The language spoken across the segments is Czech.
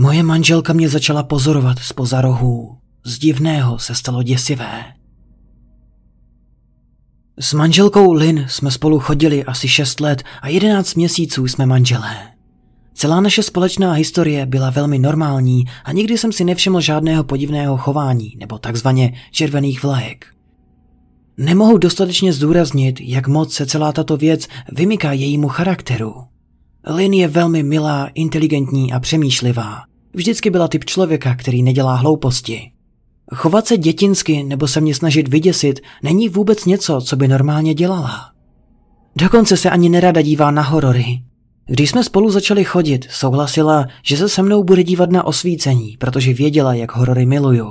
Moje manželka mě začala pozorovat zpoza rohů. Z divného se stalo děsivé. S manželkou Lin jsme spolu chodili asi 6 let a 11 měsíců jsme manželé. Celá naše společná historie byla velmi normální a nikdy jsem si nevšiml žádného podivného chování nebo takzvaně červených vlajek. Nemohu dostatečně zdůraznit, jak moc se celá tato věc vymyká jejímu charakteru. Lin je velmi milá, inteligentní a přemýšlivá vždycky byla typ člověka, který nedělá hlouposti. Chovat se dětinsky nebo se mě snažit vyděsit není vůbec něco, co by normálně dělala. Dokonce se ani nerada dívá na horory. Když jsme spolu začali chodit, souhlasila, že se se mnou bude dívat na osvícení, protože věděla, jak horory miluju.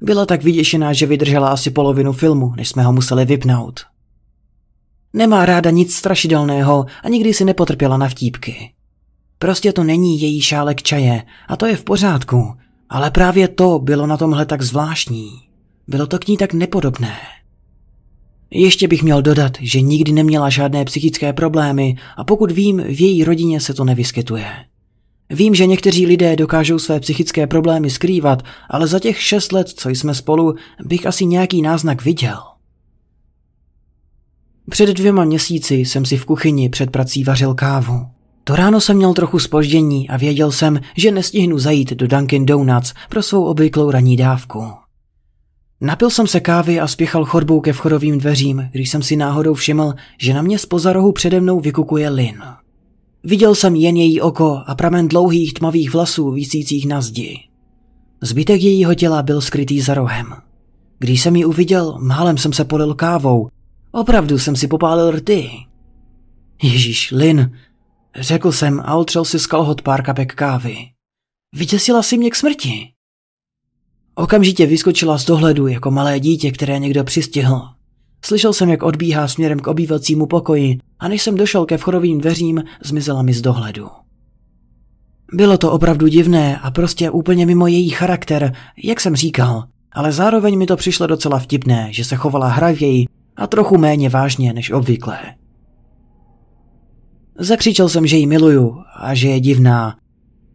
Byla tak vyděšená, že vydržela asi polovinu filmu, než jsme ho museli vypnout. Nemá ráda nic strašidelného a nikdy si nepotrpěla na vtípky. Prostě to není její šálek čaje a to je v pořádku, ale právě to bylo na tomhle tak zvláštní. Bylo to k ní tak nepodobné. Ještě bych měl dodat, že nikdy neměla žádné psychické problémy a pokud vím, v její rodině se to nevyskytuje. Vím, že někteří lidé dokážou své psychické problémy skrývat, ale za těch šest let, co jsme spolu, bych asi nějaký náznak viděl. Před dvěma měsíci jsem si v kuchyni před prací vařil kávu. To ráno jsem měl trochu spoždění a věděl jsem, že nestihnu zajít do Dunkin Donuts pro svou obvyklou ranní dávku. Napil jsem se kávy a spěchal chodbou ke vchodovým dveřím, když jsem si náhodou všiml, že na mě spoza rohu přede mnou vykukuje Lin. Viděl jsem jen její oko a pramen dlouhých tmavých vlasů vícících na zdi. Zbytek jejího těla byl skrytý za rohem. Když jsem ji uviděl, málem jsem se polil kávou. Opravdu jsem si popálil rty. Ježíš, Lin, Řekl jsem a otřel si z kalhot pár kapek kávy. Vytěsila si mě k smrti. Okamžitě vyskočila z dohledu jako malé dítě, které někdo přistihl. Slyšel jsem, jak odbíhá směrem k obývacímu pokoji a než jsem došel ke vchodovým dveřím, zmizela mi z dohledu. Bylo to opravdu divné a prostě úplně mimo její charakter, jak jsem říkal, ale zároveň mi to přišlo docela vtipné, že se chovala hravěji a trochu méně vážně než obvykle. Zakřičel jsem, že ji miluju a že je divná.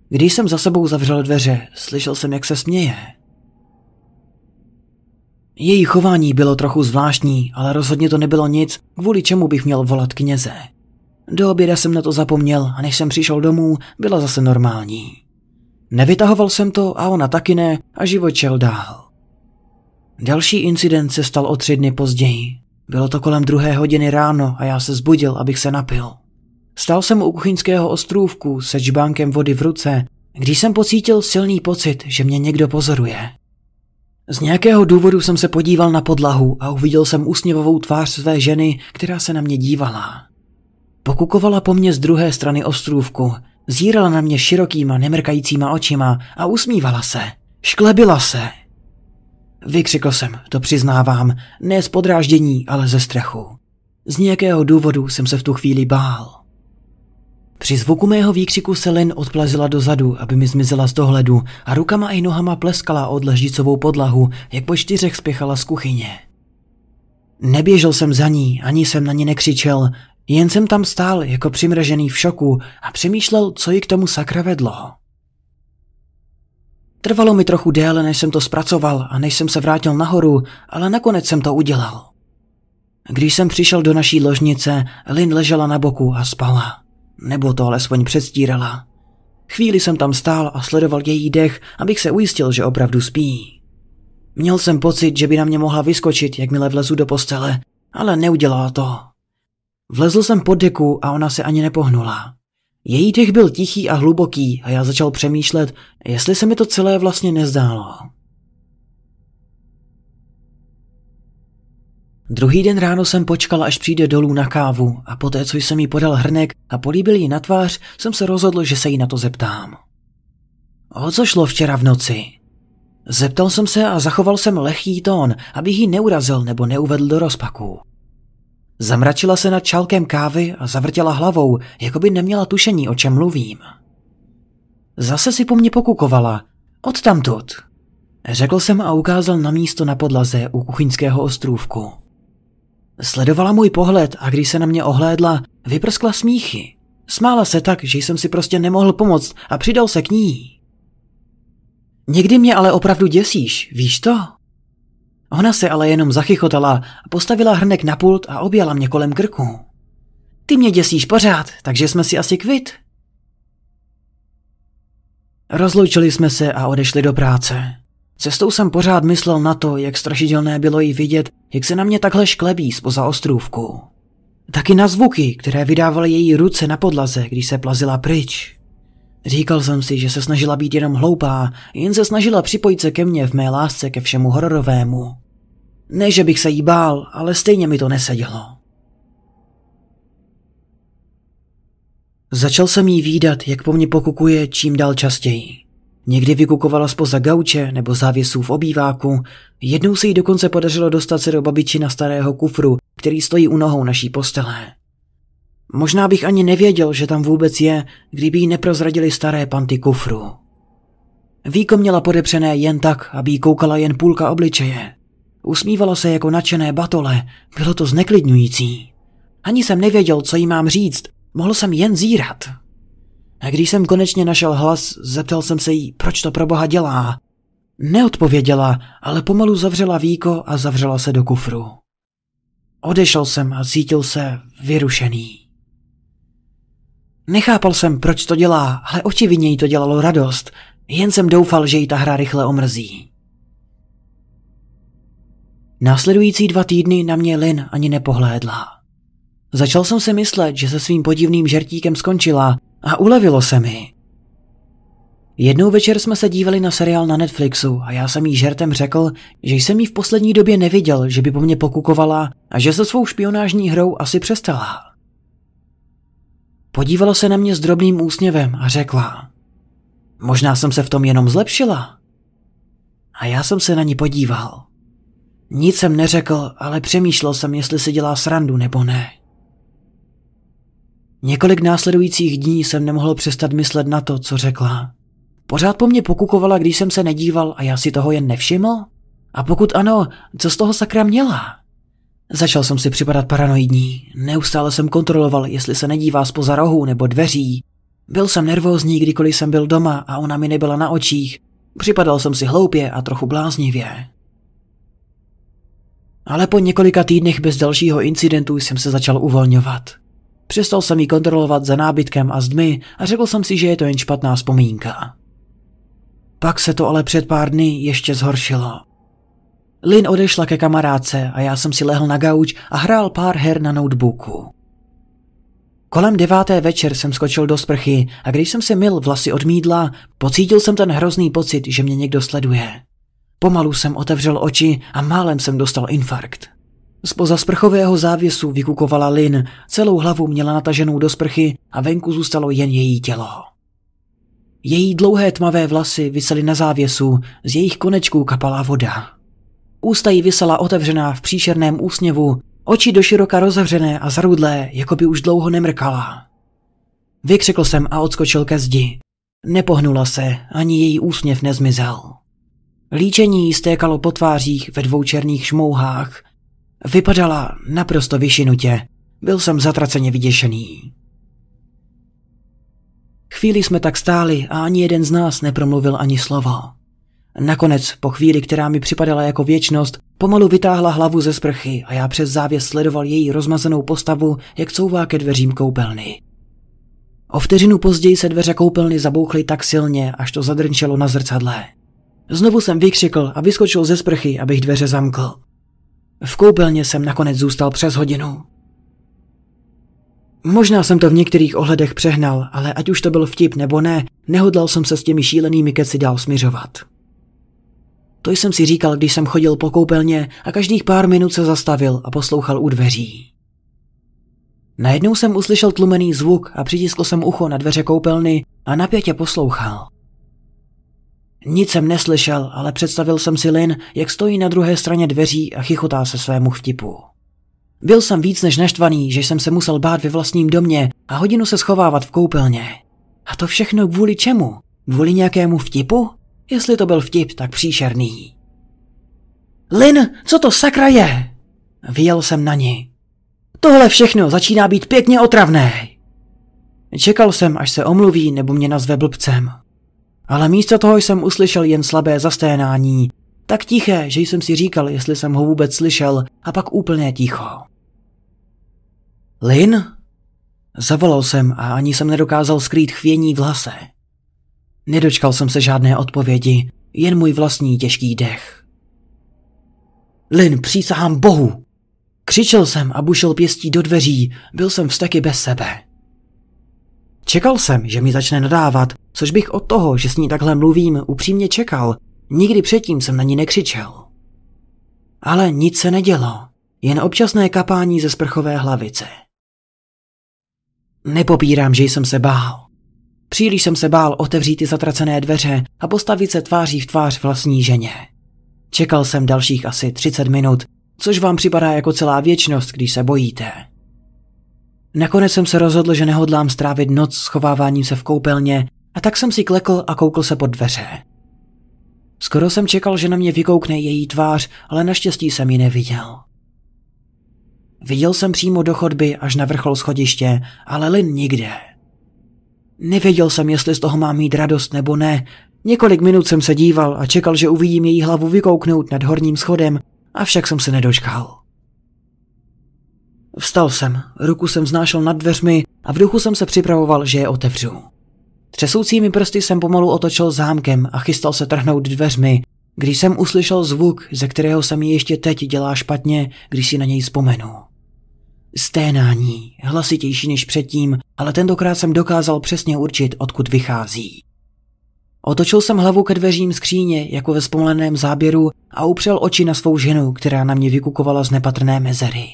Když jsem za sebou zavřel dveře, slyšel jsem, jak se směje. Její chování bylo trochu zvláštní, ale rozhodně to nebylo nic, kvůli čemu bych měl volat kněze. Do oběda jsem na to zapomněl a než jsem přišel domů, byla zase normální. Nevytahoval jsem to a ona taky ne a život šel dál. Další incident se stal o tři dny později. Bylo to kolem druhé hodiny ráno a já se zbudil, abych se napil. Stál jsem u kuchyňského ostrůvku se čbánkem vody v ruce, když jsem pocítil silný pocit, že mě někdo pozoruje. Z nějakého důvodu jsem se podíval na podlahu a uviděl jsem úsměvovou tvář své ženy, která se na mě dívala. Pokukovala po mně z druhé strany ostrůvku, zírala na mě širokýma, nemrkajícíma očima a usmívala se. Šklebila se. Vykřikl jsem, to přiznávám, ne z podráždění, ale ze strachu. Z nějakého důvodu jsem se v tu chvíli bál. Při zvuku mého výkřiku se Lin odplazila dozadu, aby mi zmizela z dohledu a rukama i nohama pleskala od leždicovou podlahu, jak po čtyřech spěchala z kuchyně. Neběžel jsem za ní, ani jsem na ní nekřičel, jen jsem tam stál jako přimražený v šoku a přemýšlel, co ji k tomu sakra vedlo. Trvalo mi trochu déle, než jsem to zpracoval a než jsem se vrátil nahoru, ale nakonec jsem to udělal. Když jsem přišel do naší ložnice, Lin ležela na boku a spala. Nebo to alespoň předstírala. Chvíli jsem tam stál a sledoval její dech, abych se ujistil, že opravdu spí. Měl jsem pocit, že by na mě mohla vyskočit, jakmile vlezu do postele, ale neudělala to. Vlezl jsem pod deku a ona se ani nepohnula. Její dech byl tichý a hluboký a já začal přemýšlet, jestli se mi to celé vlastně nezdálo. Druhý den ráno jsem počkal, až přijde dolů na kávu a poté, co jsem jí podal hrnek a políbil ji na tvář, jsem se rozhodl, že se jí na to zeptám. O co šlo včera v noci? Zeptal jsem se a zachoval jsem lehký tón, abych ji neurazil nebo neuvedl do rozpaku. Zamračila se nad čálkem kávy a zavrtěla hlavou, jako by neměla tušení, o čem mluvím. Zase si po mně pokukovala. Odtamtud. Řekl jsem a ukázal na místo na podlaze u kuchyňského ostrůvku. Sledovala můj pohled a když se na mě ohlédla, vyprskla smíchy. Smála se tak, že jsem si prostě nemohl pomoct a přidal se k ní. Někdy mě ale opravdu děsíš, víš to? Ona se ale jenom zachychotala postavila hrnek na pult a objala mě kolem krku. Ty mě děsíš pořád, takže jsme si asi kvit. Rozloučili jsme se a odešli do práce. Cestou jsem pořád myslel na to, jak strašidelné bylo jí vidět jak se na mě takhle šklebí spoza ostrůvku. Taky na zvuky, které vydávaly její ruce na podlaze, když se plazila pryč. Říkal jsem si, že se snažila být jenom hloupá, jen se snažila připojit se ke mně v mé lásce ke všemu hororovému. Ne, že bych se jí bál, ale stejně mi to nesedělo. Začal jsem jí výdat, jak po mně pokukuje čím dál častěji. Někdy vykukovala spoza gauče nebo závěsů v obýváku. Jednou se jí dokonce podařilo dostat se do babiči na starého kufru, který stojí u nohou naší postele. Možná bych ani nevěděl, že tam vůbec je, kdyby jí neprozradili staré panty kufru. Víko měla podepřené jen tak, aby jí koukala jen půlka obličeje. Usmívala se jako nadšené batole, bylo to zneklidňující. Ani jsem nevěděl, co jí mám říct, mohl jsem jen zírat. A když jsem konečně našel hlas, zeptal jsem se jí, proč to pro boha dělá. Neodpověděla, ale pomalu zavřela víko a zavřela se do kufru. Odešel jsem a cítil se vyrušený. Nechápal jsem, proč to dělá, ale očividně jí to dělalo radost. Jen jsem doufal, že jí ta hra rychle omrzí. Následující dva týdny na mě Lin ani nepohlédla. Začal jsem si myslet, že se svým podivným žertíkem skončila a ulevilo se mi. Jednou večer jsme se dívali na seriál na Netflixu a já jsem jí žertem řekl, že jsem jí v poslední době neviděl, že by po mně pokukovala a že se svou špionážní hrou asi přestala. Podívala se na mě s drobným úsměvem a řekla, možná jsem se v tom jenom zlepšila. A já jsem se na ní podíval. Nic jsem neřekl, ale přemýšlel jsem, jestli se dělá srandu nebo ne. Několik následujících dní jsem nemohl přestat myslet na to, co řekla. Pořád po mně pokukovala, když jsem se nedíval a já si toho jen nevšiml? A pokud ano, co z toho sakra měla? Začal jsem si připadat paranoidní. Neustále jsem kontroloval, jestli se nedívá spoza rohu nebo dveří. Byl jsem nervózní, kdykoliv jsem byl doma a ona mi nebyla na očích. Připadal jsem si hloupě a trochu bláznivě. Ale po několika týdnech bez dalšího incidentu jsem se začal uvolňovat. Přestal jsem ji kontrolovat za nábytkem a zdmi a řekl jsem si, že je to jen špatná vzpomínka. Pak se to ale před pár dny ještě zhoršilo. Lin odešla ke kamarádce a já jsem si lehl na gauč a hrál pár her na notebooku. Kolem deváté večer jsem skočil do sprchy a když jsem si mil vlasy odmídla, pocítil jsem ten hrozný pocit, že mě někdo sleduje. Pomalu jsem otevřel oči a málem jsem dostal infarkt. Spoza sprchového závěsu vykukovala Lin, celou hlavu měla nataženou do sprchy a venku zůstalo jen její tělo. Její dlouhé tmavé vlasy visely na závěsu, z jejich konečků kapala voda. Ústa jí vysela otevřená v příšerném úsměvu, oči doširoka rozevřené a zarudlé, jako by už dlouho nemrkala. Vykřikl jsem a odskočil ke zdi. Nepohnula se, ani její úsměv nezmizel. Líčení stékalo po tvářích ve dvou černých šmouhách, Vypadala naprosto vyšinutě. Byl jsem zatraceně vyděšený. Chvíli jsme tak stáli a ani jeden z nás nepromluvil ani slova. Nakonec, po chvíli, která mi připadala jako věčnost, pomalu vytáhla hlavu ze sprchy a já přes závěs sledoval její rozmazenou postavu, jak couvá ke dveřím koupelny. O vteřinu později se dveře koupelny zabouchly tak silně, až to zadrnčelo na zrcadle. Znovu jsem vykřikl a vyskočil ze sprchy, abych dveře zamkl. V koupelně jsem nakonec zůstal přes hodinu. Možná jsem to v některých ohledech přehnal, ale ať už to byl vtip nebo ne, nehodlal jsem se s těmi šílenými keci dál směřovat. To jsem si říkal, když jsem chodil po koupelně a každých pár minut se zastavil a poslouchal u dveří. Najednou jsem uslyšel tlumený zvuk a přitiskl jsem ucho na dveře koupelny a napětě poslouchal. Nic jsem neslyšel, ale představil jsem si Lin, jak stojí na druhé straně dveří a chichotá se svému vtipu. Byl jsem víc než naštvaný, že jsem se musel bát ve vlastním domě a hodinu se schovávat v koupelně. A to všechno kvůli čemu? Kvůli nějakému vtipu? Jestli to byl vtip, tak příšerný. Lin, co to sakra je? Vyjel jsem na ní. Tohle všechno začíná být pěkně otravné. Čekal jsem, až se omluví nebo mě nazve blbcem ale místo toho jsem uslyšel jen slabé zasténání, tak tiché, že jsem si říkal, jestli jsem ho vůbec slyšel, a pak úplně ticho. Lin? Zavolal jsem a ani jsem nedokázal skrýt chvění v hlase. Nedočkal jsem se žádné odpovědi, jen můj vlastní těžký dech. Lin, přísahám bohu! Křičel jsem a bušel pěstí do dveří, byl jsem vztaky bez sebe. Čekal jsem, že mi začne nadávat, což bych od toho, že s ní takhle mluvím, upřímně čekal. Nikdy předtím jsem na ní nekřičel. Ale nic se nedělo, jen občasné kapání ze sprchové hlavice. Nepopírám, že jsem se bál. Příliš jsem se bál otevřít ty zatracené dveře a postavit se tváří v tvář vlastní ženě. Čekal jsem dalších asi 30 minut, což vám připadá jako celá věčnost, když se bojíte. Nakonec jsem se rozhodl, že nehodlám strávit noc schováváním se v koupelně a tak jsem si klekl a koukl se pod dveře. Skoro jsem čekal, že na mě vykoukne její tvář, ale naštěstí jsem ji neviděl. Viděl jsem přímo do chodby až na vrchol schodiště, ale Lin nikde. Nevěděl jsem, jestli z toho mám mít radost nebo ne. Několik minut jsem se díval a čekal, že uvidím její hlavu vykouknout nad horním schodem, avšak jsem se nedočkal. Vstal jsem, ruku jsem znášel nad dveřmi a v duchu jsem se připravoval, že je otevřu. Třesoucími prsty jsem pomalu otočil zámkem a chystal se trhnout dveřmi, když jsem uslyšel zvuk, ze kterého se mi ještě teď dělá špatně, když si na něj vzpomenu. Sténání, hlasitější než předtím, ale tentokrát jsem dokázal přesně určit, odkud vychází. Otočil jsem hlavu ke dveřím skříně, jako ve vzpomeném záběru, a upřel oči na svou ženu, která na mě vykukovala z nepatrné mezery.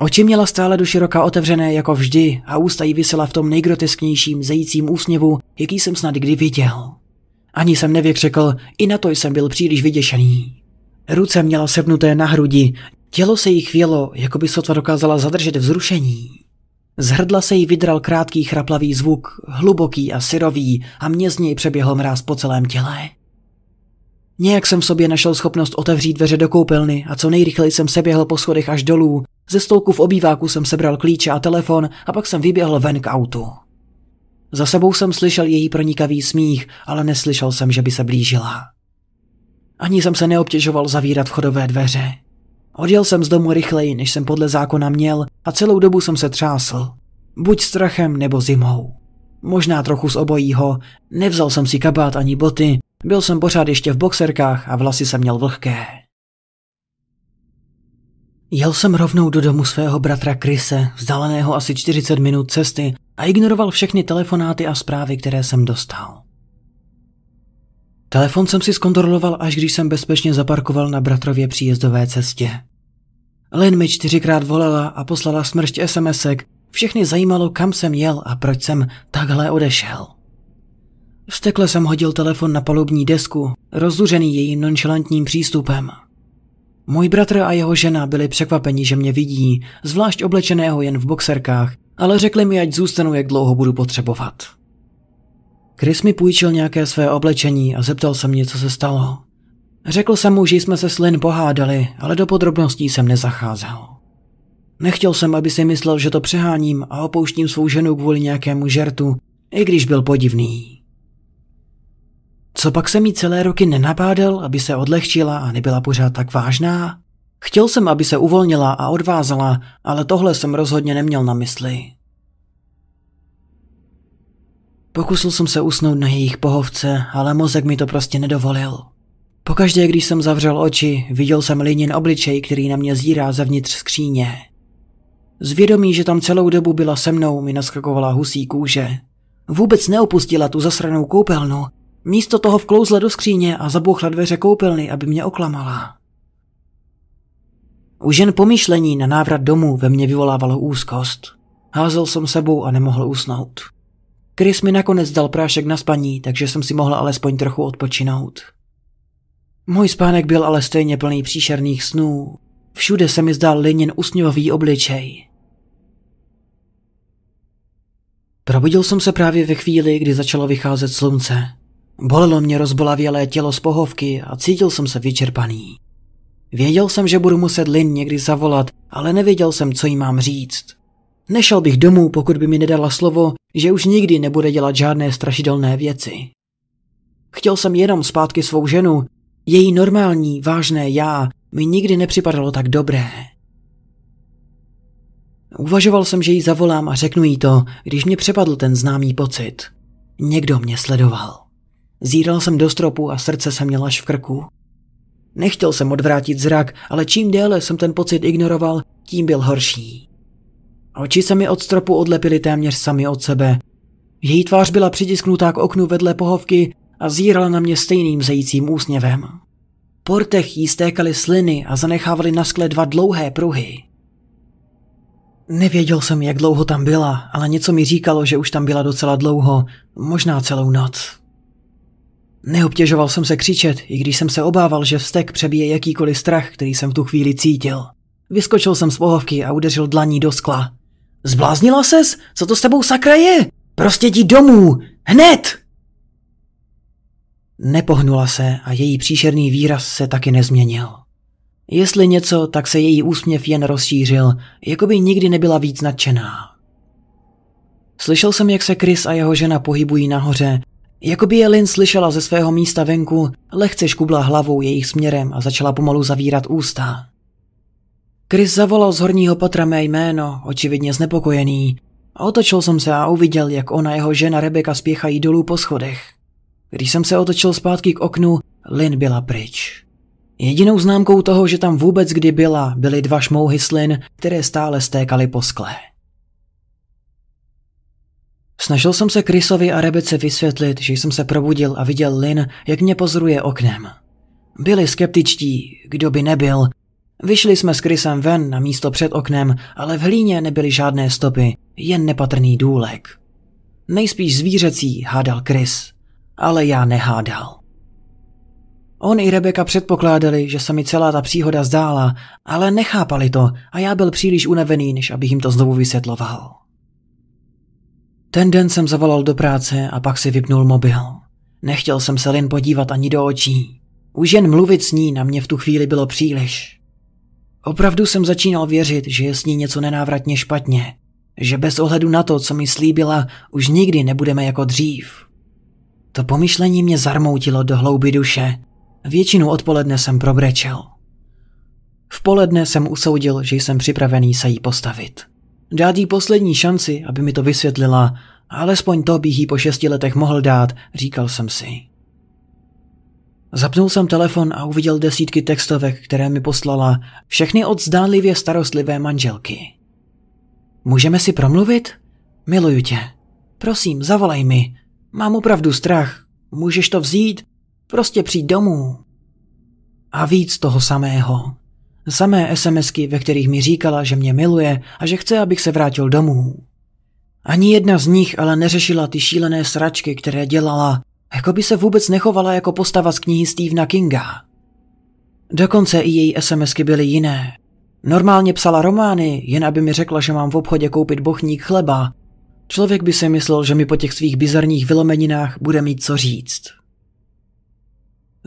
Oči měla stále do široka otevřené jako vždy a ústa jí vysela v tom nejgrotesknějším zajícím úsměvu, jaký jsem snad kdy viděl. Ani jsem nevěkřekl, i na to jsem byl příliš vyděšený. Ruce měla sepnuté na hrudi, tělo se jí chvělo, jako by sotva dokázala zadržet vzrušení. Z hrdla se jí vydral krátký chraplavý zvuk, hluboký a syrový, a mě z něj přeběhl mráz po celém těle. Nějak jsem v sobě našel schopnost otevřít dveře do koupelny a co nejrychleji jsem se běhl po schodech až dolů, ze stolku v obýváku jsem sebral klíče a telefon a pak jsem vyběhl ven k autu. Za sebou jsem slyšel její pronikavý smích, ale neslyšel jsem, že by se blížila. Ani jsem se neobtěžoval zavírat vchodové dveře. Odjel jsem z domu rychleji, než jsem podle zákona měl a celou dobu jsem se třásl. Buď strachem nebo zimou. Možná trochu z obojího, nevzal jsem si kabát ani boty, byl jsem pořád ještě v boxerkách a vlasy jsem měl vlhké. Jel jsem rovnou do domu svého bratra Krise, vzdáleného asi 40 minut cesty, a ignoroval všechny telefonáty a zprávy, které jsem dostal. Telefon jsem si zkontroloval, až když jsem bezpečně zaparkoval na bratrově příjezdové cestě. Len mi čtyřikrát volala a poslala smršť SMSek, všechny zajímalo, kam jsem jel a proč jsem takhle odešel. Vstekle jsem hodil telefon na palubní desku, rozduřený jejím nonšalantním přístupem – můj bratr a jeho žena byli překvapeni, že mě vidí, zvlášť oblečeného jen v boxerkách, ale řekli mi, ať zůstanu, jak dlouho budu potřebovat. Chris mi půjčil nějaké své oblečení a zeptal se mě, co se stalo. Řekl jsem mu, že jsme se s Lynn pohádali, ale do podrobností jsem nezacházel. Nechtěl jsem, aby si myslel, že to přeháním a opouštím svou ženu kvůli nějakému žertu, i když byl podivný. Co pak jsem jí celé roky nenabádal, aby se odlehčila a nebyla pořád tak vážná? Chtěl jsem, aby se uvolnila a odvázala, ale tohle jsem rozhodně neměl na mysli. Pokusil jsem se usnout na jejich pohovce, ale mozek mi to prostě nedovolil. Pokaždé, když jsem zavřel oči, viděl jsem Linin obličej, který na mě zírá zevnitř skříně. Zvědomí, že tam celou dobu byla se mnou, mi naskakovala husí kůže. Vůbec neopustila tu zasranou koupelnu Místo toho vklouzla do skříně a zabouchla dveře koupelny, aby mě oklamala. Už jen pomýšlení na návrat domů ve mně vyvolávalo úzkost. Házel jsem sebou a nemohl usnout. Chris mi nakonec dal prášek na spaní, takže jsem si mohl alespoň trochu odpočinout. Můj spánek byl ale stejně plný příšerných snů. Všude se mi zdál linin usňovavý obličej. Probudil jsem se právě ve chvíli, kdy začalo vycházet slunce. Bolelo mě rozbolavělé tělo z pohovky a cítil jsem se vyčerpaný. Věděl jsem, že budu muset Lin někdy zavolat, ale nevěděl jsem, co jí mám říct. Nešel bych domů, pokud by mi nedala slovo, že už nikdy nebude dělat žádné strašidelné věci. Chtěl jsem jenom zpátky svou ženu, její normální, vážné já mi nikdy nepřipadalo tak dobré. Uvažoval jsem, že jí zavolám a řeknu jí to, když mě přepadl ten známý pocit. Někdo mě sledoval. Zíral jsem do stropu a srdce se měl až v krku. Nechtěl jsem odvrátit zrak, ale čím déle jsem ten pocit ignoroval, tím byl horší. Oči se mi od stropu odlepily téměř sami od sebe. Její tvář byla přitisknutá k oknu vedle pohovky a zírala na mě stejným zejícím úsměvem. Portech jí stékaly sliny a zanechávaly na skle dva dlouhé pruhy. Nevěděl jsem, jak dlouho tam byla, ale něco mi říkalo, že už tam byla docela dlouho, možná celou noc. Neobtěžoval jsem se křičet, i když jsem se obával, že vztek přebije jakýkoliv strach, který jsem v tu chvíli cítil. Vyskočil jsem z pohovky a udeřil dlaní do skla. Zbláznila ses? Co to s tebou sakra je? Prostě jdi domů! Hned! Nepohnula se a její příšerný výraz se taky nezměnil. Jestli něco, tak se její úsměv jen rozšířil, jako by nikdy nebyla víc nadšená. Slyšel jsem, jak se Chris a jeho žena pohybují nahoře Jakoby je Lynn slyšela ze svého místa venku, lehce škubla hlavou jejich směrem a začala pomalu zavírat ústa. Chris zavolal z horního patra mé jméno, očividně znepokojený. Otočil jsem se a uviděl, jak ona jeho žena Rebeka spěchají dolů po schodech. Když jsem se otočil zpátky k oknu, Lin byla pryč. Jedinou známkou toho, že tam vůbec kdy byla, byly dva šmouhy slin, které stále stékaly po skle. Snažil jsem se Chrisovi a Rebece vysvětlit, že jsem se probudil a viděl Lin, jak mě pozoruje oknem. Byli skeptičtí, kdo by nebyl. Vyšli jsme s Chrisem ven na místo před oknem, ale v hlíně nebyly žádné stopy, jen nepatrný důlek. Nejspíš zvířecí, hádal Chris. Ale já nehádal. On i Rebeka předpokládali, že se mi celá ta příhoda zdála, ale nechápali to a já byl příliš unavený, než abych jim to znovu vysvětloval. Ten den jsem zavolal do práce a pak si vypnul mobil. Nechtěl jsem se jen podívat ani do očí. Už jen mluvit s ní na mě v tu chvíli bylo příliš. Opravdu jsem začínal věřit, že je s ní něco nenávratně špatně. Že bez ohledu na to, co mi slíbila, už nikdy nebudeme jako dřív. To pomyšlení mě zarmoutilo do hlouby duše. Většinu odpoledne jsem probrečel. V poledne jsem usoudil, že jsem připravený se jí postavit. Dát jí poslední šanci, aby mi to vysvětlila, alespoň to bych jí po šesti letech mohl dát, říkal jsem si. Zapnul jsem telefon a uviděl desítky textovek, které mi poslala, všechny od zdánlivě starostlivé manželky. Můžeme si promluvit? Miluju tě. Prosím, zavolej mi. Mám opravdu strach. Můžeš to vzít? Prostě přijď domů. A víc toho samého. Samé SMSky, ve kterých mi říkala, že mě miluje a že chce, abych se vrátil domů. Ani jedna z nich ale neřešila ty šílené sračky, které dělala, jako by se vůbec nechovala jako postava z knihy Stevena Kinga. Dokonce i její SMSky byly jiné. Normálně psala romány, jen aby mi řekla, že mám v obchodě koupit bochník chleba. Člověk by si myslel, že mi po těch svých bizarních vylomeninách bude mít co říct.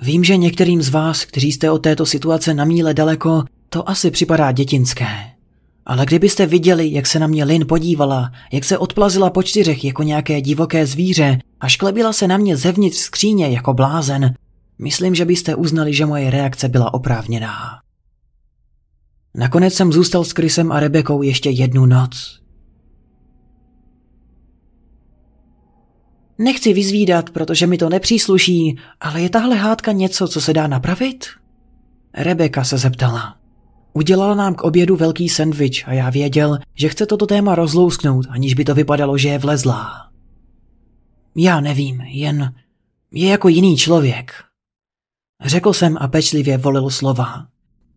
Vím, že některým z vás, kteří jste od této situace na míle daleko, to asi připadá dětinské. Ale kdybyste viděli, jak se na mě Lin podívala, jak se odplazila po čtyřech jako nějaké divoké zvíře a šklebila se na mě zevnitř skříně jako blázen, myslím, že byste uznali, že moje reakce byla oprávněná. Nakonec jsem zůstal s Krysem a Rebekou ještě jednu noc. Nechci vyzvídat, protože mi to nepřísluší, ale je tahle hádka něco, co se dá napravit? Rebeka se zeptala. Udělala nám k obědu velký sendvič a já věděl, že chce toto téma rozlousknout, aniž by to vypadalo, že je vlezlá. Já nevím, jen je jako jiný člověk. Řekl jsem a pečlivě volil slova.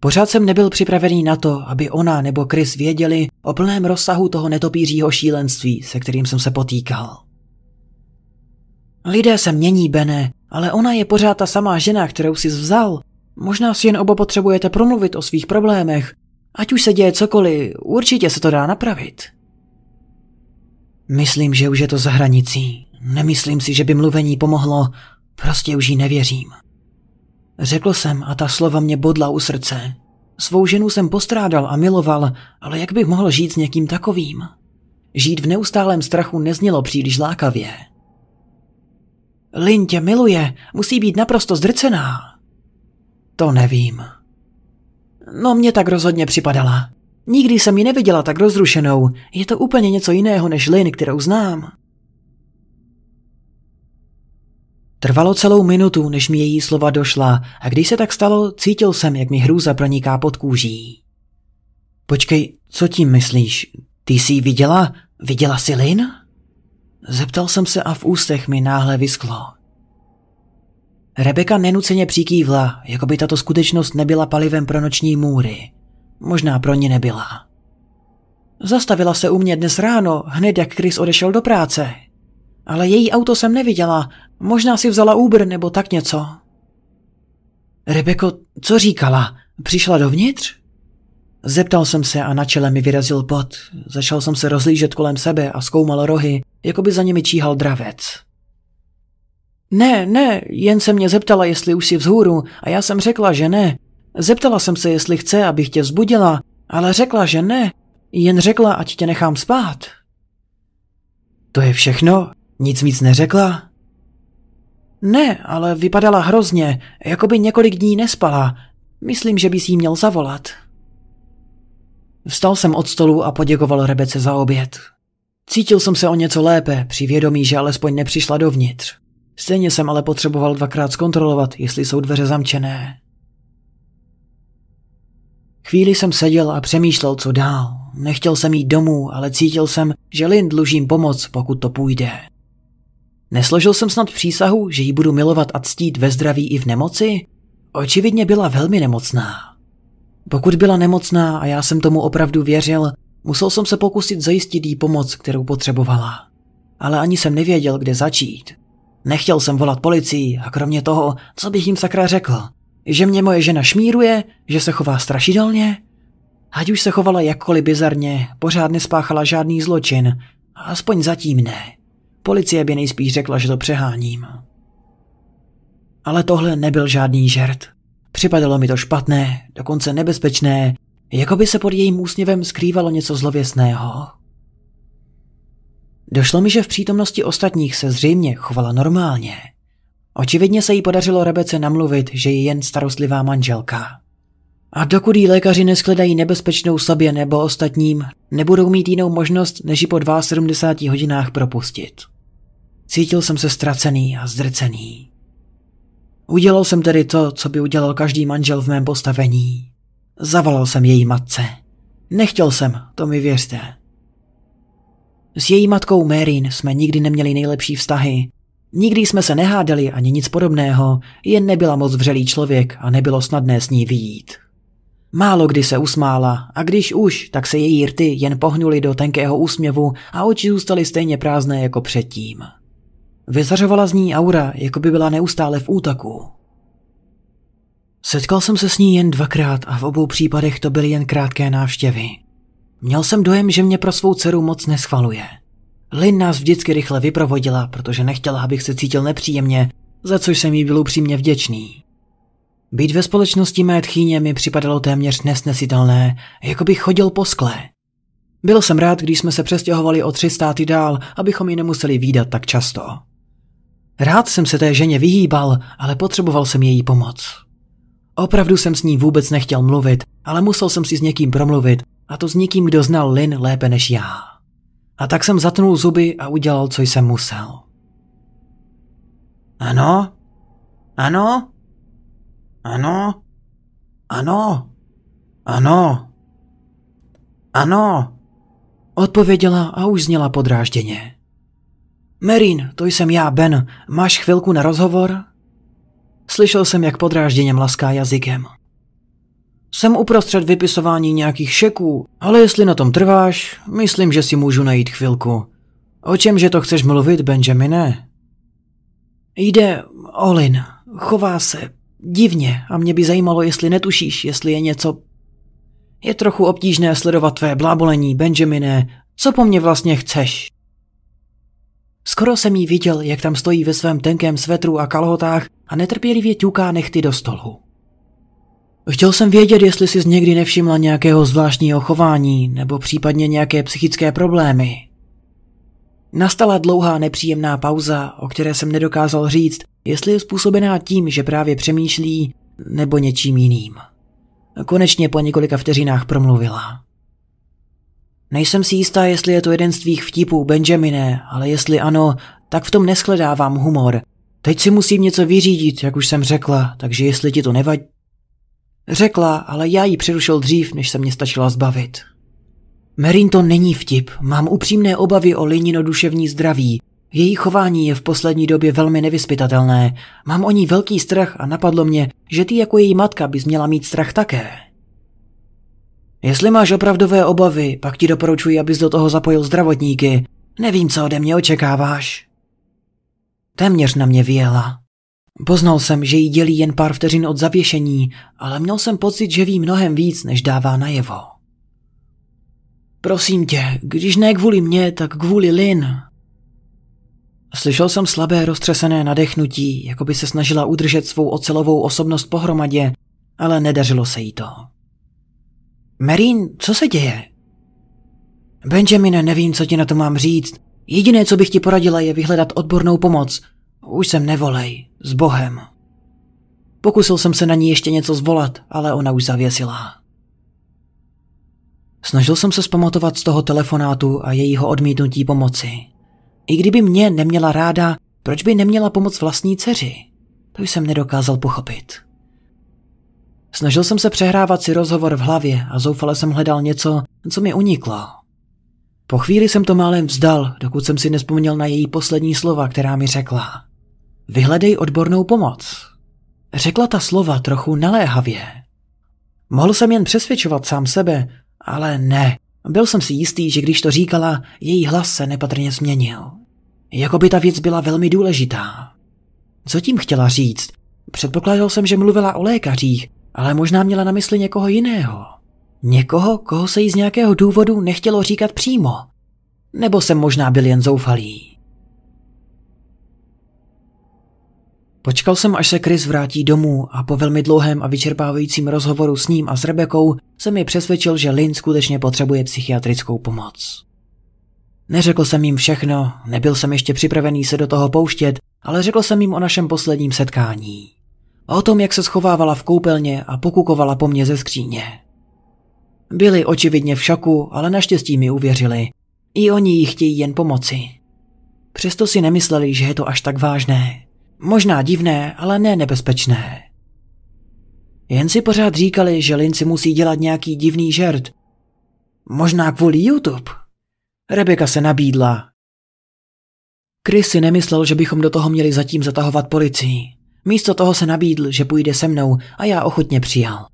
Pořád jsem nebyl připravený na to, aby ona nebo Chris věděli o plném rozsahu toho netopířího šílenství, se kterým jsem se potýkal. Lidé se mění, Bene, ale ona je pořád ta samá žena, kterou jsi vzal. Možná si jen oba potřebujete promluvit o svých problémech. Ať už se děje cokoliv, určitě se to dá napravit. Myslím, že už je to za hranicí. Nemyslím si, že by mluvení pomohlo. Prostě už jí nevěřím. Řekl jsem a ta slova mě bodla u srdce. Svou ženu jsem postrádal a miloval, ale jak bych mohl žít s někým takovým? Žít v neustálém strachu neznělo příliš lákavě. Lin tě miluje, musí být naprosto zdrcená. To nevím. No mě tak rozhodně připadala. Nikdy jsem ji neviděla tak rozrušenou. Je to úplně něco jiného než Lin, kterou znám. Trvalo celou minutu, než mi její slova došla a když se tak stalo, cítil jsem, jak mi hrůza proniká pod kůží. Počkej, co tím myslíš? Ty jsi ji viděla? Viděla jsi Lin? Zeptal jsem se a v ústech mi náhle vysklo. Rebeka nenuceně přikývla, jako by tato skutečnost nebyla palivem pro noční můry. Možná pro ní nebyla. Zastavila se u mě dnes ráno, hned jak Chris odešel do práce. Ale její auto jsem neviděla, možná si vzala Uber nebo tak něco. Rebeko, co říkala? Přišla dovnitř? Zeptal jsem se a na čele mi vyrazil pot. Začal jsem se rozlížet kolem sebe a zkoumal rohy, jako by za nimi číhal dravec. Ne, ne, jen se mě zeptala, jestli už si vzhůru a já jsem řekla, že ne. Zeptala jsem se, jestli chce, abych tě vzbudila, ale řekla, že ne. Jen řekla, ať tě nechám spát. To je všechno? Nic víc neřekla? Ne, ale vypadala hrozně, jako by několik dní nespala. Myslím, že bys jí měl zavolat. Vstal jsem od stolu a poděkoval Rebece za oběd. Cítil jsem se o něco lépe, při vědomí, že alespoň nepřišla dovnitř. Stejně jsem ale potřeboval dvakrát zkontrolovat, jestli jsou dveře zamčené. Chvíli jsem seděl a přemýšlel, co dál. Nechtěl jsem jít domů, ale cítil jsem, že Lin dlužím pomoc, pokud to půjde. Nesložil jsem snad přísahu, že ji budu milovat a ctít ve zdraví i v nemoci? Očividně byla velmi nemocná. Pokud byla nemocná a já jsem tomu opravdu věřil, musel jsem se pokusit zajistit jí pomoc, kterou potřebovala. Ale ani jsem nevěděl, kde začít. Nechtěl jsem volat policii a kromě toho, co bych jim sakra řekl, že mě moje žena šmíruje, že se chová strašidelně. Ať už se chovala jakkoliv bizarně, pořád nespáchala žádný zločin, aspoň zatím ne. Policie by nejspíš řekla, že to přeháním. Ale tohle nebyl žádný žert. Připadalo mi to špatné, dokonce nebezpečné, jako by se pod jejím úsměvem skrývalo něco zlověsného. Došlo mi, že v přítomnosti ostatních se zřejmě chovala normálně. Očividně se jí podařilo Rebece namluvit, že je jen starostlivá manželka. A dokud jí lékaři neskledají nebezpečnou sobě nebo ostatním, nebudou mít jinou možnost, než ji po 72 hodinách propustit. Cítil jsem se ztracený a zdrcený. Udělal jsem tedy to, co by udělal každý manžel v mém postavení. Zavolal jsem její matce. Nechtěl jsem, to mi věřte. S její matkou Merin jsme nikdy neměli nejlepší vztahy. Nikdy jsme se nehádali ani nic podobného, jen nebyla moc vřelý člověk a nebylo snadné s ní výjít. Málo kdy se usmála a když už, tak se její rty jen pohnuly do tenkého úsměvu a oči zůstaly stejně prázdné jako předtím. Vyzařovala z ní aura, jako by byla neustále v útaku. Setkal jsem se s ní jen dvakrát a v obou případech to byly jen krátké návštěvy. Měl jsem dojem, že mě pro svou dceru moc neschvaluje. Lin nás vždycky rychle vyprovodila, protože nechtěla, abych se cítil nepříjemně, za což jsem jí byl upřímně vděčný. Být ve společnosti mé tchýně mi připadalo téměř nesnesitelné, jako bych chodil po skle. Byl jsem rád, když jsme se přestěhovali o tři státy dál, abychom ji nemuseli výdat tak často. Rád jsem se té ženě vyhýbal, ale potřeboval jsem její pomoc. Opravdu jsem s ní vůbec nechtěl mluvit, ale musel jsem si s někým promluvit, a to s někým, kdo znal Lin lépe než já. A tak jsem zatnul zuby a udělal, co jsem musel. Ano? Ano? Ano? Ano? Ano? Ano? Odpověděla a už zněla podrážděně. Merin, to jsem já, Ben. Máš chvilku na rozhovor? Slyšel jsem, jak podrážděně mlaská jazykem. Jsem uprostřed vypisování nějakých šeků, ale jestli na tom trváš, myslím, že si můžu najít chvilku. O čemže to chceš mluvit, Benjamine? Jde Olin. Chová se. Divně a mě by zajímalo, jestli netušíš, jestli je něco... Je trochu obtížné sledovat tvé blábolení, Benjamine. Co po mně vlastně chceš? Skoro jsem jí viděl, jak tam stojí ve svém tenkém svetru a kalhotách a netrpělivě ťuká nechty do stolu. Chtěl jsem vědět, jestli jsi někdy nevšimla nějakého zvláštního chování nebo případně nějaké psychické problémy. Nastala dlouhá nepříjemná pauza, o které jsem nedokázal říct, jestli je způsobená tím, že právě přemýšlí, nebo něčím jiným. Konečně po několika vteřinách promluvila. Nejsem si jistá, jestli je to jeden z tvých vtipů, Benjamine, ale jestli ano, tak v tom neschledávám humor. Teď si musím něco vyřídit, jak už jsem řekla, takže jestli ti to nevadí... Řekla, ale já ji přerušil dřív, než se mě stačila zbavit. Merin to není vtip, mám upřímné obavy o Linino duševní zdraví. Její chování je v poslední době velmi nevyspytatelné. Mám o ní velký strach a napadlo mě, že ty jako její matka bys měla mít strach také. Jestli máš opravdové obavy, pak ti doporučuji, abys do toho zapojil zdravotníky. Nevím, co ode mě očekáváš. Téměř na mě vyjela. Poznal jsem, že jí dělí jen pár vteřin od zavěšení, ale měl jsem pocit, že ví mnohem víc, než dává najevo. Prosím tě, když ne kvůli mě, tak kvůli Lin. Slyšel jsem slabé roztřesené nadechnutí, jako by se snažila udržet svou ocelovou osobnost pohromadě, ale nedařilo se jí to. Merín, co se děje? Benjamine, nevím, co ti na to mám říct. Jediné, co bych ti poradila, je vyhledat odbornou pomoc. Už jsem nevolej. S Bohem. Pokusil jsem se na ní ještě něco zvolat, ale ona už zavěsila. Snažil jsem se zpamatovat z toho telefonátu a jejího odmítnutí pomoci. I kdyby mě neměla ráda, proč by neměla pomoc vlastní dceři? To jsem nedokázal pochopit. Snažil jsem se přehrávat si rozhovor v hlavě a zoufale jsem hledal něco, co mi uniklo. Po chvíli jsem to málem vzdal, dokud jsem si nespomněl na její poslední slova, která mi řekla. Vyhledej odbornou pomoc. Řekla ta slova trochu naléhavě. Mohl jsem jen přesvědčovat sám sebe, ale ne. Byl jsem si jistý, že když to říkala, její hlas se nepatrně změnil. Jako by ta věc byla velmi důležitá. Co tím chtěla říct? Předpokládal jsem, že mluvila o lékařích, ale možná měla na mysli někoho jiného. Někoho, koho se jí z nějakého důvodu nechtělo říkat přímo. Nebo se možná byl jen zoufalý. Počkal jsem, až se Chris vrátí domů a po velmi dlouhém a vyčerpávajícím rozhovoru s ním a s Rebekou jsem mi přesvědčil, že Lynn skutečně potřebuje psychiatrickou pomoc. Neřekl jsem jim všechno, nebyl jsem ještě připravený se do toho pouštět, ale řekl jsem jim o našem posledním setkání o tom, jak se schovávala v koupelně a pokukovala po mně ze skříně. Byli očividně v šoku, ale naštěstí mi uvěřili. I oni jí chtějí jen pomoci. Přesto si nemysleli, že je to až tak vážné. Možná divné, ale ne nebezpečné. Jen si pořád říkali, že Linci musí dělat nějaký divný žert. Možná kvůli YouTube. Rebeka se nabídla. Chris si nemyslel, že bychom do toho měli zatím zatahovat policii. Místo toho se nabídl, že půjde se mnou a já ochotně přijal.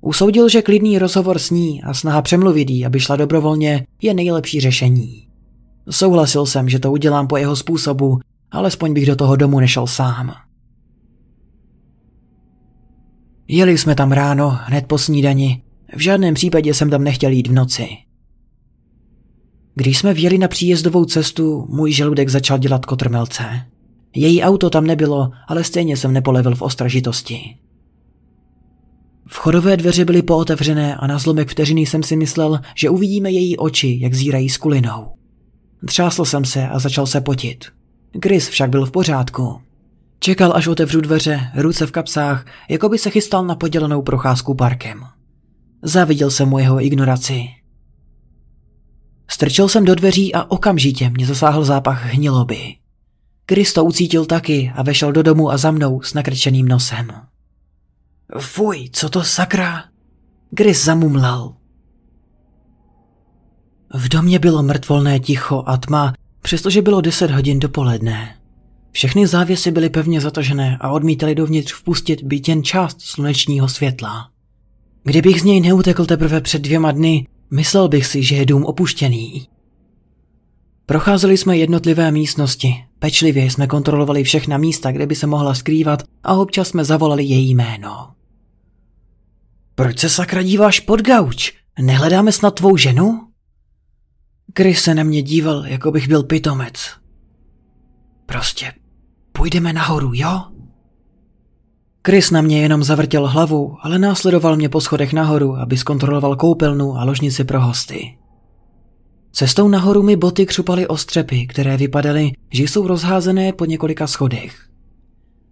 Usoudil, že klidný rozhovor s ní a snaha přemluvit jí, aby šla dobrovolně, je nejlepší řešení. Souhlasil jsem, že to udělám po jeho způsobu, alespoň bych do toho domu nešel sám. Jeli jsme tam ráno, hned po snídani. V žádném případě jsem tam nechtěl jít v noci. Když jsme vjeli na příjezdovou cestu, můj žaludek začal dělat kotrmelce. Její auto tam nebylo, ale stejně jsem nepolevil v ostražitosti. Vchodové dveře byly pootevřené a na zlomek vteřiny jsem si myslel, že uvidíme její oči, jak zírají kulinou. Třásl jsem se a začal se potit. Chris však byl v pořádku. Čekal, až otevřu dveře, ruce v kapsách, jako by se chystal na podělenou procházku parkem. Záviděl jsem mu jeho ignoraci. Strčil jsem do dveří a okamžitě mě zasáhl zápach hniloby to ucítil taky a vešel do domu a za mnou s nakrčeným nosem. Fuj, co to sakra? Chris zamumlal. V domě bylo mrtvolné ticho a tma, přestože bylo 10 hodin dopoledne. Všechny závěsy byly pevně zatažené a odmítali dovnitř vpustit byt jen část slunečního světla. Kdybych z něj neutekl teprve před dvěma dny, myslel bych si, že je dům opuštěný. Procházeli jsme jednotlivé místnosti, Pečlivě jsme kontrolovali všechna místa, kde by se mohla skrývat a občas jsme zavolali její jméno. Proč se sakra díváš pod gauč? Nehledáme snad tvou ženu? Chris se na mě díval, jako bych byl pitomec. Prostě, půjdeme nahoru, jo? Chris na mě jenom zavrtěl hlavu, ale následoval mě po schodech nahoru, aby zkontroloval koupelnu a ložnici pro hosty. Cestou nahoru mi boty křupaly o střepy, které vypadaly, že jsou rozházené po několika schodech.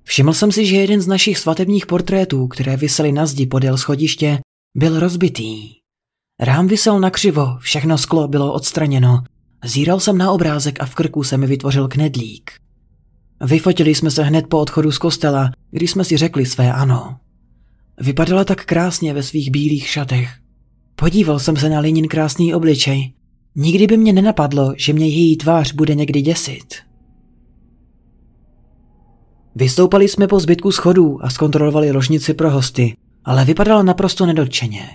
Všiml jsem si, že jeden z našich svatebních portrétů, které visely na zdi podél schodiště, byl rozbitý. Rám visel nakřivo, všechno sklo bylo odstraněno. Zíral jsem na obrázek a v krku se mi vytvořil knedlík. Vyfotili jsme se hned po odchodu z kostela, když jsme si řekli své ano. Vypadala tak krásně ve svých bílých šatech. Podíval jsem se na Linin krásný obličej, Nikdy by mě nenapadlo, že mě její tvář bude někdy děsit. Vystoupali jsme po zbytku schodů a zkontrolovali rožnici pro hosty, ale vypadala naprosto nedotčeně.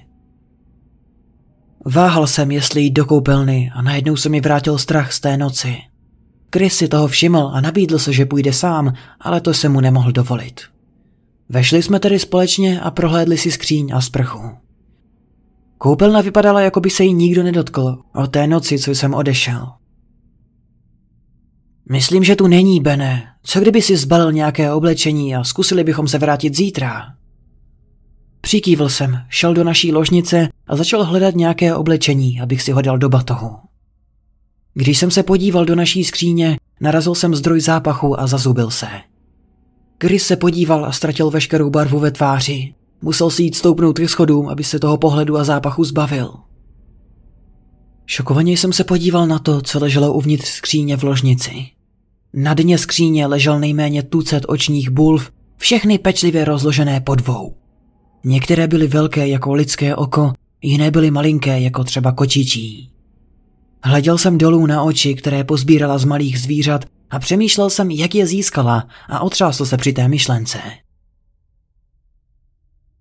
Váhal jsem, jestli jít do koupelny a najednou se mi vrátil strach z té noci. Chris si toho všiml a nabídl se, že půjde sám, ale to se mu nemohl dovolit. Vešli jsme tedy společně a prohlédli si skříň a sprchu. Koupelna vypadala, jako by se jí nikdo nedotkl o té noci, co jsem odešel. Myslím, že tu není, Bene. Co kdyby si zbalil nějaké oblečení a zkusili bychom se vrátit zítra? Přikývl jsem, šel do naší ložnice a začal hledat nějaké oblečení, abych si ho dal do batohu. Když jsem se podíval do naší skříně, narazil jsem zdroj zápachu a zazubil se. Chris se podíval a ztratil veškerou barvu ve tváři. Musel si jít stoupnout k schodům, aby se toho pohledu a zápachu zbavil. Šokovaně jsem se podíval na to, co leželo uvnitř skříně v ložnici. Na dně skříně ležel nejméně tucet očních bulv, všechny pečlivě rozložené po dvou. Některé byly velké jako lidské oko, jiné byly malinké jako třeba kočičí. Hleděl jsem dolů na oči, které pozbírala z malých zvířat a přemýšlel jsem, jak je získala a otřásl se při té myšlence.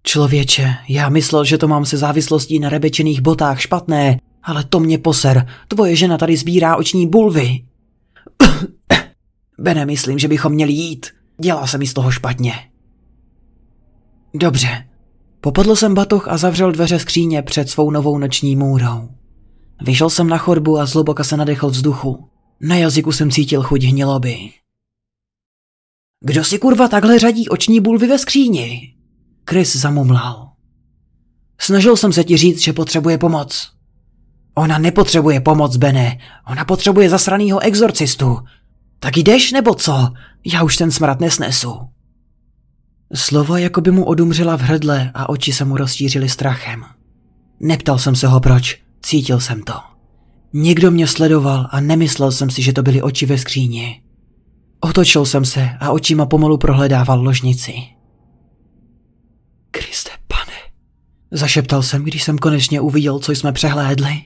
Člověče, já myslel, že to mám se závislostí na rebečených botách špatné, ale to mě poser, tvoje žena tady sbírá oční bulvy. Bene, myslím, že bychom měli jít. Dělá se mi z toho špatně. Dobře. Popadl jsem batoh a zavřel dveře skříně před svou novou noční můrou. Vyšel jsem na chodbu a zloboka se nadechl vzduchu. Na jazyku jsem cítil chuť hniloby. Kdo si kurva takhle řadí oční bulvy ve skříni? Chris zamumlal. Snažil jsem se ti říct, že potřebuje pomoc. Ona nepotřebuje pomoc, Bene. Ona potřebuje zasranýho exorcistu. Tak jdeš nebo co? Já už ten smrad nesnesu. Slova jako by mu odumřela v hrdle a oči se mu rozšířily strachem. Neptal jsem se ho proč, cítil jsem to. Někdo mě sledoval a nemyslel jsem si, že to byly oči ve skříni. Otočil jsem se a očima pomalu prohledával ložnici. Kriste, pane. Zašeptal jsem, když jsem konečně uviděl, co jsme přehlédli.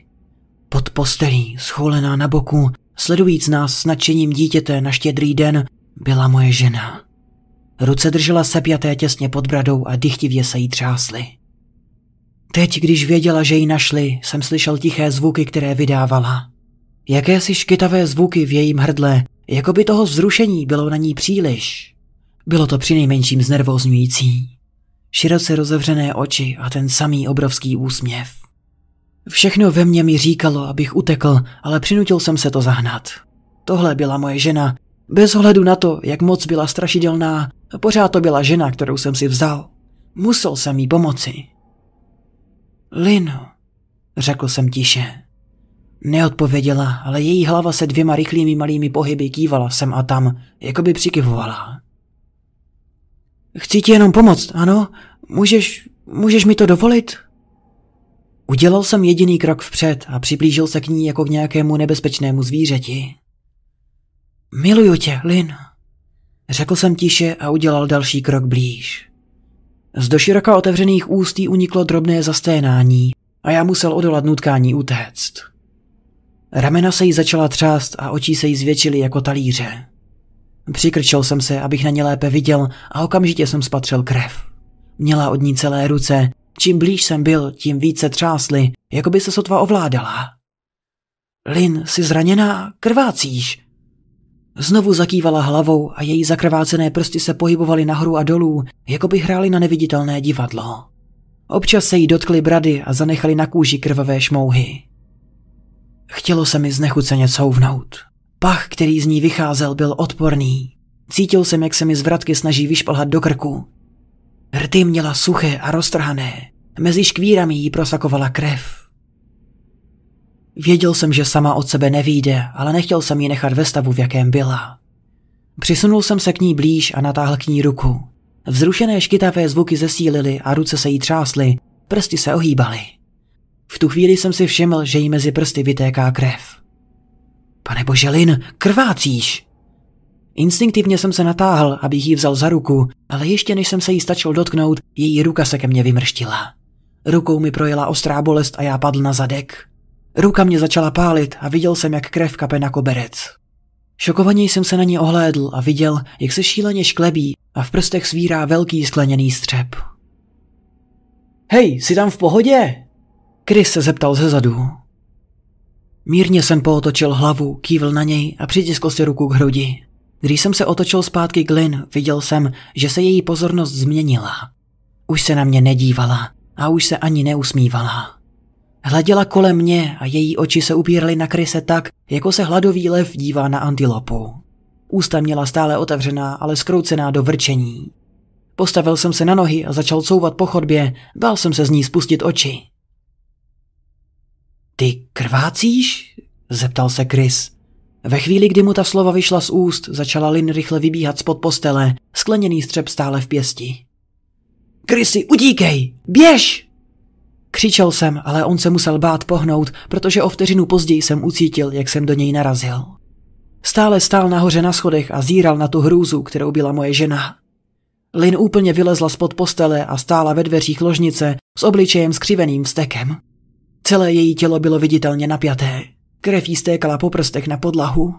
Pod postelí, schoulená na boku, sledujíc nás s nadšením dítěte na štědrý den, byla moje žena. Ruce držela sepjaté těsně pod bradou a dychtivě se jí třásly. Teď, když věděla, že ji našli, jsem slyšel tiché zvuky, které vydávala. Jakési škytavé zvuky v jejím hrdle, jako by toho vzrušení bylo na ní příliš. Bylo to přinejmenším znervozňující. Široce rozevřené oči a ten samý obrovský úsměv. Všechno ve mně mi říkalo, abych utekl, ale přinutil jsem se to zahnat. Tohle byla moje žena, bez ohledu na to, jak moc byla strašidelná, pořád to byla žena, kterou jsem si vzal. Musel jsem jí pomoci. Lino, řekl jsem tiše. Neodpověděla, ale její hlava se dvěma rychlými malými pohyby kývala sem a tam, jako by přikyvovala. Chci ti jenom pomoct, ano? Můžeš, můžeš mi to dovolit? Udělal jsem jediný krok vpřed a přiblížil se k ní jako k nějakému nebezpečnému zvířeti. Miluju tě, Lin. Řekl jsem tiše a udělal další krok blíž. Z doširoka otevřených ústí uniklo drobné zasténání a já musel odolat nutkání utéct. Ramena se jí začala třást a oči se jí zvětšily jako talíře. Přikrčil jsem se, abych na ně lépe viděl a okamžitě jsem spatřil krev. Měla od ní celé ruce, čím blíž jsem byl, tím více třásly, jako by se sotva ovládala. Lin, jsi zraněná, krvácíš. Znovu zakývala hlavou a její zakrvácené prsty se pohybovaly nahoru a dolů, jako by hráli na neviditelné divadlo. Občas se jí dotkly brady a zanechali na kůži krvavé šmouhy. Chtělo se mi znechuceně couvnout. Pach, který z ní vycházel, byl odporný. Cítil jsem, jak se mi zvratky snaží vyšplhat do krku. Rty měla suché a roztrhané. Mezi škvírami jí prosakovala krev. Věděl jsem, že sama od sebe nevíde, ale nechtěl jsem ji nechat ve stavu, v jakém byla. Přisunul jsem se k ní blíž a natáhl k ní ruku. Vzrušené škytavé zvuky zesílily a ruce se jí třásly, prsty se ohýbaly. V tu chvíli jsem si všiml, že jí mezi prsty vytéká krev. Pane bože, Lin, krvácíš! Instinktivně jsem se natáhl, abych ji vzal za ruku, ale ještě než jsem se jí stačil dotknout, její ruka se ke mně vymrštila. Rukou mi projela ostrá bolest a já padl na zadek. Ruka mě začala pálit a viděl jsem, jak krev kape na koberec. Šokovaně jsem se na ní ohlédl a viděl, jak se šíleně šklebí a v prstech svírá velký skleněný střep. Hej, jsi tam v pohodě? Chris se zeptal ze zadu. Mírně jsem pootočil hlavu, kývl na něj a přitiskl si ruku k hrudi. Když jsem se otočil zpátky k Lin, viděl jsem, že se její pozornost změnila. Už se na mě nedívala a už se ani neusmívala. Hleděla kolem mě a její oči se upíraly na kryse tak, jako se hladový lev dívá na antilopu. Ústa měla stále otevřená, ale skroucená do vrčení. Postavil jsem se na nohy a začal couvat po chodbě, bál jsem se z ní spustit oči. Ty krvácíš? zeptal se Chris. Ve chvíli, kdy mu ta slova vyšla z úst, začala Lin rychle vybíhat spod postele, skleněný střep stále v pěsti. Krysy, utíkej! Běž! Křičel jsem, ale on se musel bát pohnout, protože o vteřinu později jsem ucítil, jak jsem do něj narazil. Stále stál nahoře na schodech a zíral na tu hrůzu, kterou byla moje žena. Lin úplně vylezla spod postele a stála ve dveřích ložnice s obličejem skřiveným vztekem. Celé její tělo bylo viditelně napjaté. Krev jí stékala po prstech na podlahu.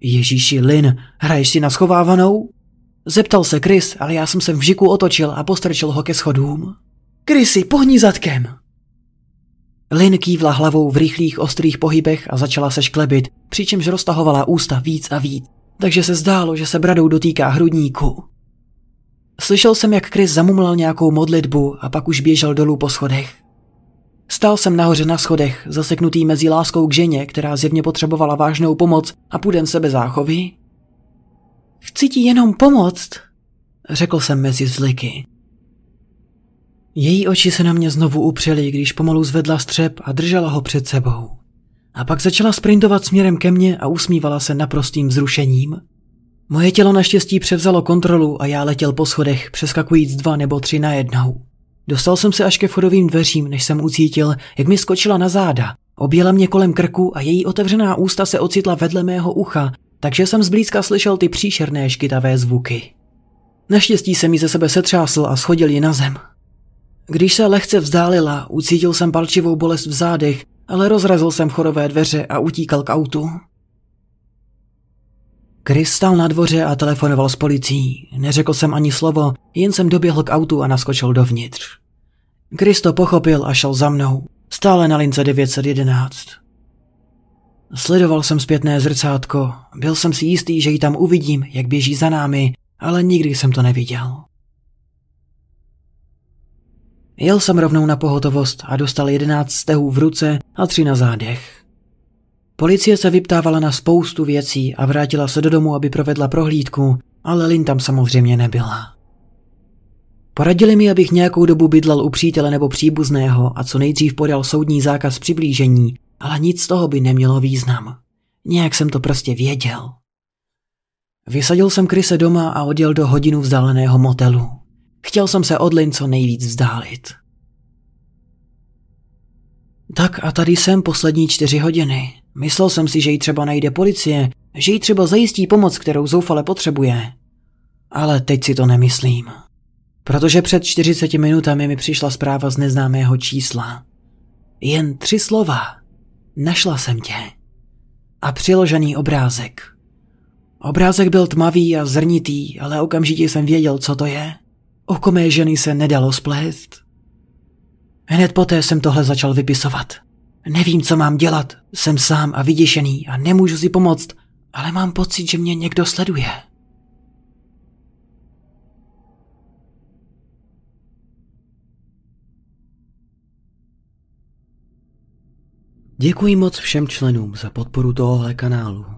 Ježíši Lin, hraješ si na schovávanou? Zeptal se Chris, ale já jsem se v žiku otočil a postrčil ho ke schodům. Chrisy, pohni zadkem! Lin kývla hlavou v rychlých, ostrých pohybech a začala se šklebit, přičemž roztahovala ústa víc a víc, takže se zdálo, že se bradou dotýká hrudníku. Slyšel jsem, jak Chris zamumlal nějakou modlitbu a pak už běžel dolů po schodech. Stál jsem nahoře na schodech, zaseknutý mezi láskou k ženě, která zjevně potřebovala vážnou pomoc a půdem sebe záchovy. Chci ti jenom pomoct, řekl jsem mezi zliky. Její oči se na mě znovu upřely, když pomalu zvedla střep a držela ho před sebou. A pak začala sprintovat směrem ke mně a usmívala se naprostým vzrušením. Moje tělo naštěstí převzalo kontrolu a já letěl po schodech, přeskakujíc dva nebo tři na najednou. Dostal jsem se až ke vchodovým dveřím, než jsem ucítil, jak mi skočila na záda. Objela mě kolem krku a její otevřená ústa se ocitla vedle mého ucha, takže jsem zblízka slyšel ty příšerné škytavé zvuky. Naštěstí se mi ze sebe setřásl a schodil ji na zem. Když se lehce vzdálila, ucítil jsem palčivou bolest v zádech, ale rozrazil jsem chorové dveře a utíkal k autu. Chris stál na dvoře a telefonoval s policií. Neřekl jsem ani slovo, jen jsem doběhl k autu a naskočil dovnitř. Chris to pochopil a šel za mnou, stále na lince 911. Sledoval jsem zpětné zrcátko, byl jsem si jistý, že ji tam uvidím, jak běží za námi, ale nikdy jsem to neviděl. Jel jsem rovnou na pohotovost a dostal jedenáct stehů v ruce a tři na zádech. Policie se vyptávala na spoustu věcí a vrátila se do domu, aby provedla prohlídku, ale Lin tam samozřejmě nebyla. Poradili mi, abych nějakou dobu bydlel u přítele nebo příbuzného a co nejdřív podal soudní zákaz přiblížení, ale nic z toho by nemělo význam. Nějak jsem to prostě věděl. Vysadil jsem Kryse doma a odjel do hodinu vzdáleného motelu. Chtěl jsem se od Lin co nejvíc vzdálit. Tak a tady jsem poslední čtyři hodiny. Myslel jsem si, že ji třeba najde policie, že jí třeba zajistí pomoc, kterou zoufale potřebuje. Ale teď si to nemyslím. Protože před 40 minutami mi přišla zpráva z neznámého čísla. Jen tři slova. Našla jsem tě. A přiložený obrázek. Obrázek byl tmavý a zrnitý, ale okamžitě jsem věděl, co to je. O komé ženy se nedalo splést. Hned poté jsem tohle začal vypisovat. Nevím, co mám dělat. Jsem sám a vyděšený a nemůžu si pomoct, ale mám pocit, že mě někdo sleduje. Děkuji moc všem členům za podporu tohohle kanálu.